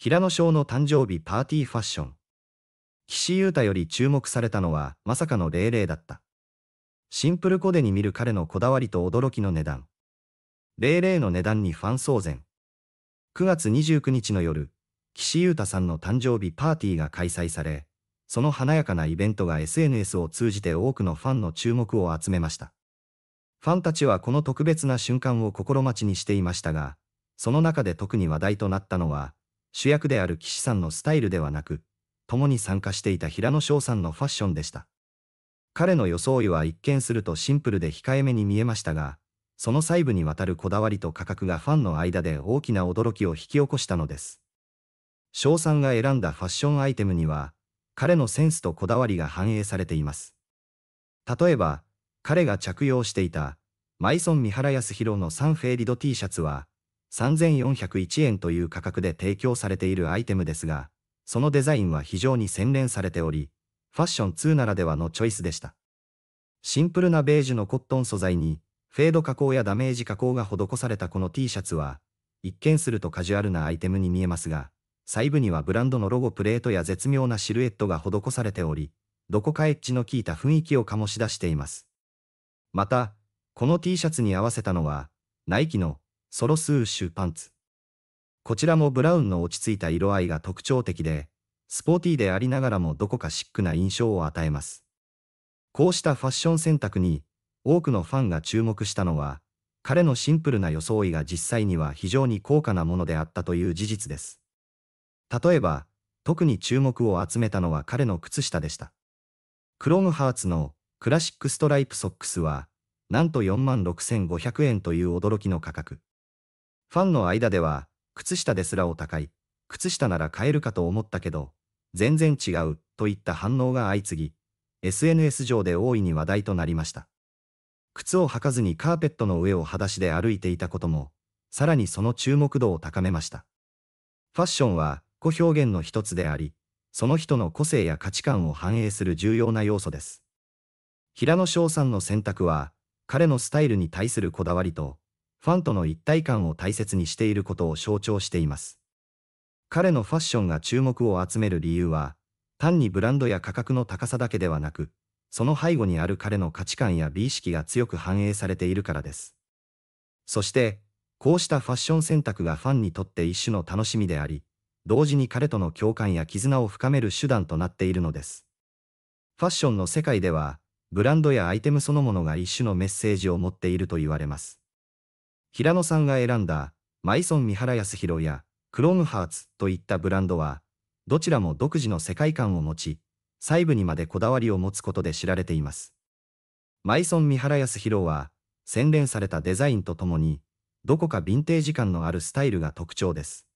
平野翔の誕生日パーティーファッション。岸優太より注目されたのはまさかの00だった。シンプルコデに見る彼のこだわりと驚きの値段。00の値段にファン騒然。9月29日の夜、岸優太さんの誕生日パーティーが開催され、その華やかなイベントが SNS を通じて多くのファンの注目を集めました。ファンたちはこの特別な瞬間を心待ちにしていましたが、その中で特に話題となったのは、主役である岸さんのスタイルではなく、共に参加していた平野翔さんのファッションでした。彼の装いは一見するとシンプルで控えめに見えましたが、その細部にわたるこだわりと価格がファンの間で大きな驚きを引き起こしたのです。翔さんが選んだファッションアイテムには、彼のセンスとこだわりが反映されています。例えば、彼が着用していた、マイソン三原康弘のサンフェーリド T シャツは、3401円という価格で提供されているアイテムですが、そのデザインは非常に洗練されており、ファッション2ならではのチョイスでした。シンプルなベージュのコットン素材に、フェード加工やダメージ加工が施されたこの T シャツは、一見するとカジュアルなアイテムに見えますが、細部にはブランドのロゴプレートや絶妙なシルエットが施されており、どこかエッジの効いた雰囲気を醸し出しています。また、この T シャツに合わせたのは、ナイキのソロスーシュパンツ。こちらもブラウンの落ち着いた色合いが特徴的で、スポーティーでありながらもどこかシックな印象を与えます。こうしたファッション選択に、多くのファンが注目したのは、彼のシンプルな装いが実際には非常に高価なものであったという事実です。例えば、特に注目を集めたのは彼の靴下でした。クロムハーツのクラシックストライプソックスは、なんと46,500円という驚きの価格。ファンの間では、靴下ですらお高い、靴下なら買えるかと思ったけど、全然違う、といった反応が相次ぎ、SNS 上で大いに話題となりました。靴を履かずにカーペットの上を裸足で歩いていたことも、さらにその注目度を高めました。ファッションは、個表現の一つであり、その人の個性や価値観を反映する重要な要素です。平野翔さんの選択は、彼のスタイルに対するこだわりと、ファンとの一体感を大切にしていることを象徴しています。彼のファッションが注目を集める理由は、単にブランドや価格の高さだけではなく、その背後にある彼の価値観や美意識が強く反映されているからです。そして、こうしたファッション選択がファンにとって一種の楽しみであり、同時に彼との共感や絆を深める手段となっているのです。ファッションの世界では、ブランドやアイテムそのものが一種のメッセージを持っていると言われます。平野さんが選んだ、マイソン三原康弘や、クローハーツといったブランドは、どちらも独自の世界観を持ち、細部にまでこだわりを持つことで知られています。マイソン三原康弘は、洗練されたデザインとともに、どこかヴィンテージ感のあるスタイルが特徴です。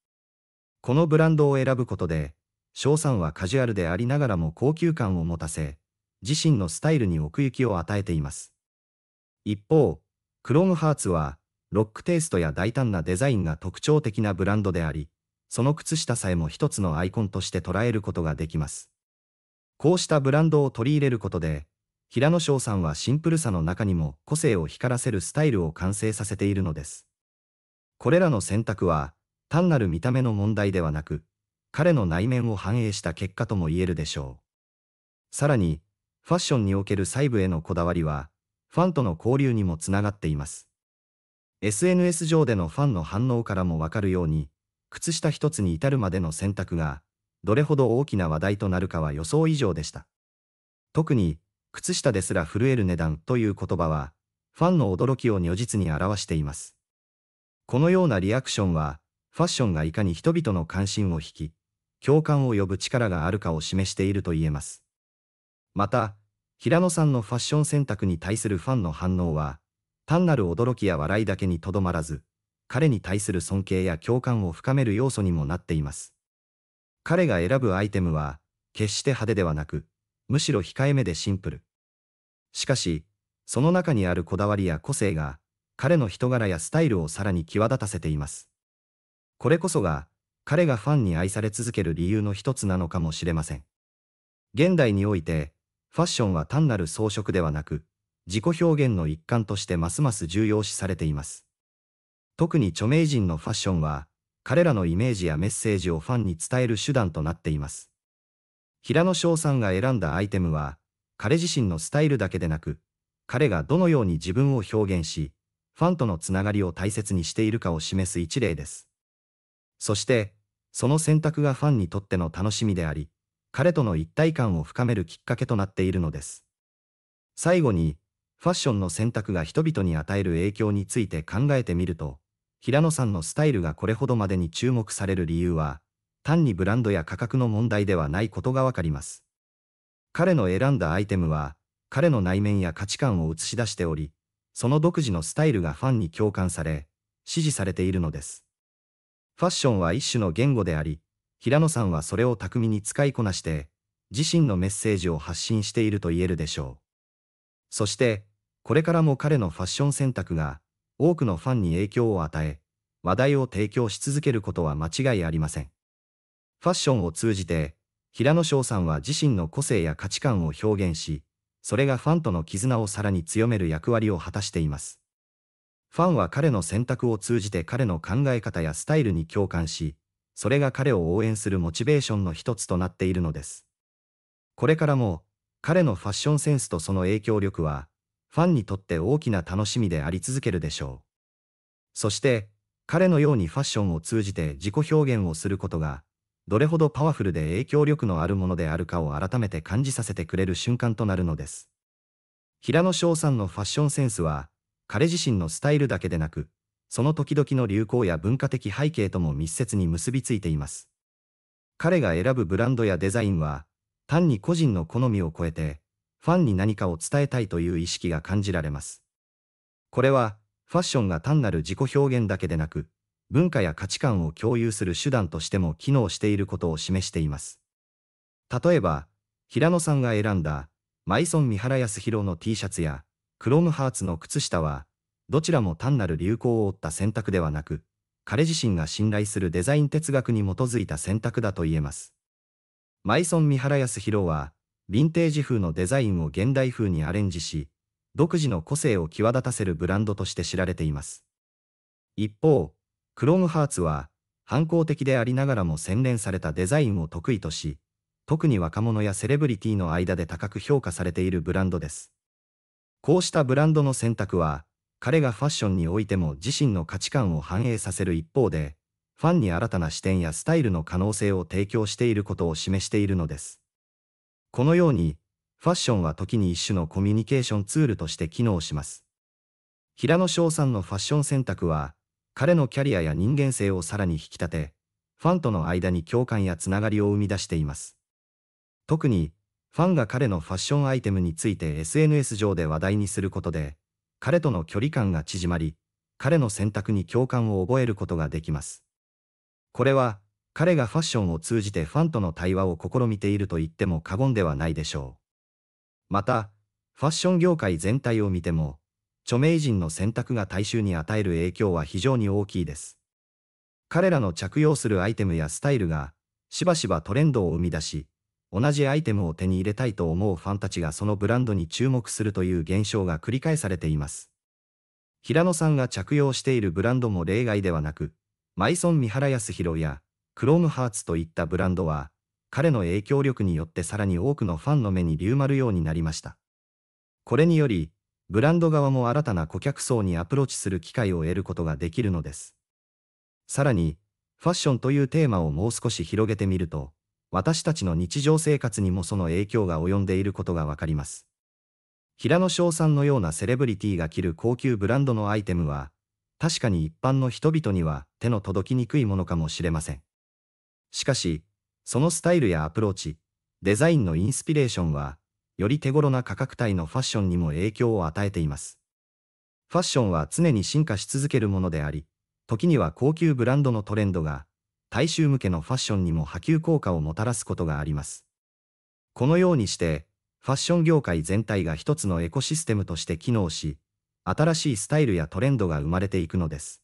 このブランドを選ぶことで、翔さんはカジュアルでありながらも高級感を持たせ、自身のスタイルに奥行きを与えています。一方、クロームハーツは、ロックテイストや大胆なデザインが特徴的なブランドであり、その靴下さえも一つのアイコンとして捉えることができます。こうしたブランドを取り入れることで、平野翔さんはシンプルさの中にも個性を光らせるスタイルを完成させているのです。これらの選択は、単なる見た目の問題ではなく、彼の内面を反映した結果とも言えるでしょう。さらに、ファッションにおける細部へのこだわりは、ファンとの交流にもつながっています。SNS 上でのファンの反応からもわかるように、靴下一つに至るまでの選択が、どれほど大きな話題となるかは予想以上でした。特に、靴下ですら震える値段という言葉は、ファンの驚きを如実に表しています。このようなリアクションは、ファッションがいかに人々の関心を引き、共感を呼ぶ力があるかを示していると言えます。また、平野さんのファッション選択に対するファンの反応は、単なる驚きや笑いだけにとどまらず、彼に対する尊敬や共感を深める要素にもなっています。彼が選ぶアイテムは、決して派手ではなく、むしろ控えめでシンプル。しかし、その中にあるこだわりや個性が、彼の人柄やスタイルをさらに際立たせています。これこそが、彼がファンに愛され続ける理由の一つなのかもしれません。現代において、ファッションは単なる装飾ではなく、自己表現の一環としてますます重要視されています。特に著名人のファッションは、彼らのイメージやメッセージをファンに伝える手段となっています。平野翔さんが選んだアイテムは、彼自身のスタイルだけでなく、彼がどのように自分を表現し、ファンとのつながりを大切にしているかを示す一例です。そして、その選択がファンにとっての楽しみであり、彼との一体感を深めるきっかけとなっているのです。最後に、ファッションの選択が人々に与える影響について考えてみると、平野さんのスタイルがこれほどまでに注目される理由は、単にブランドや価格の問題ではないことがわかります。彼の選んだアイテムは、彼の内面や価値観を映し出しており、その独自のスタイルがファンに共感され、支持されているのです。ファッションは一種の言語であり、平野さんはそれを巧みに使いこなして、自身のメッセージを発信していると言えるでしょう。そして、これからも彼のファッション選択が多くのファンに影響を与え、話題を提供し続けることは間違いありません。ファッションを通じて、平野翔さんは自身の個性や価値観を表現し、それがファンとの絆をさらに強める役割を果たしています。ファンは彼の選択を通じて彼の考え方やスタイルに共感し、それが彼を応援するモチベーションの一つとなっているのです。これからも、彼のファッションセンスとその影響力は、ファンにとって大きな楽しみであり続けるでしょう。そして、彼のようにファッションを通じて自己表現をすることが、どれほどパワフルで影響力のあるものであるかを改めて感じさせてくれる瞬間となるのです。平野翔さんのファッションセンスは、彼自身のスタイルだけでなく、その時々の流行や文化的背景とも密接に結びついています。彼が選ぶブランドやデザインは、単に個人の好みを超えて、ファンに何かを伝えたいという意識が感じられます。これは、ファッションが単なる自己表現だけでなく、文化や価値観を共有する手段としても機能していることを示しています。例えば、平野さんが選んだ、マイソン三原康弘の T シャツや、クロムハーツの靴下は、どちらも単なる流行を追った選択ではなく、彼自身が信頼するデザイン哲学に基づいた選択だと言えます。マイソン三原康弘は、ヴィンテージ風のデザインを現代風にアレンジし、独自の個性を際立たせるブランドとして知られています。一方、クロームハーツは、反抗的でありながらも洗練されたデザインを得意とし、特に若者やセレブリティの間で高く評価されているブランドです。こうしたブランドの選択は、彼がファッションにおいても自身の価値観を反映させる一方で、ファンに新たな視点やスタイルの可能性を提供していることを示しているのです。このように、ファッションは時に一種のコミュニケーションツールとして機能します。平野翔さんのファッション選択は、彼のキャリアや人間性をさらに引き立て、ファンとの間に共感やつながりを生み出しています。特に、ファンが彼のファッションアイテムについて SNS 上で話題にすることで、彼との距離感が縮まり、彼の選択に共感を覚えることができます。これは、彼がファッションを通じてファンとの対話を試みていると言っても過言ではないでしょう。また、ファッション業界全体を見ても、著名人の選択が大衆に与える影響は非常に大きいです。彼らの着用するアイテムやスタイルが、しばしばトレンドを生み出し、同じアイテムを手に入れたいと思うファンたちがそのブランドに注目するという現象が繰り返されています。平野さんが着用しているブランドも例外ではなく、マイソン・三原康弘や、クロームハーツといったブランドは、彼の影響力によってさらに多くのファンの目に留まるようになりました。これにより、ブランド側も新たな顧客層にアプローチする機会を得ることができるのです。さらに、ファッションというテーマをもう少し広げてみると、私たちの日常生活にもその影響が及んでいることがわかります。平野翔さんのようなセレブリティが着る高級ブランドのアイテムは、確かに一般の人々には手の届きにくいものかもしれません。しかし、そのスタイルやアプローチ、デザインのインスピレーションは、より手頃な価格帯のファッションにも影響を与えています。ファッションは常に進化し続けるものであり、時には高級ブランドのトレンドが、大衆向けのファッションにも波及効果をもたらすことがあります。このようにして、ファッション業界全体が一つのエコシステムとして機能し、新しいスタイルやトレンドが生まれていくのです。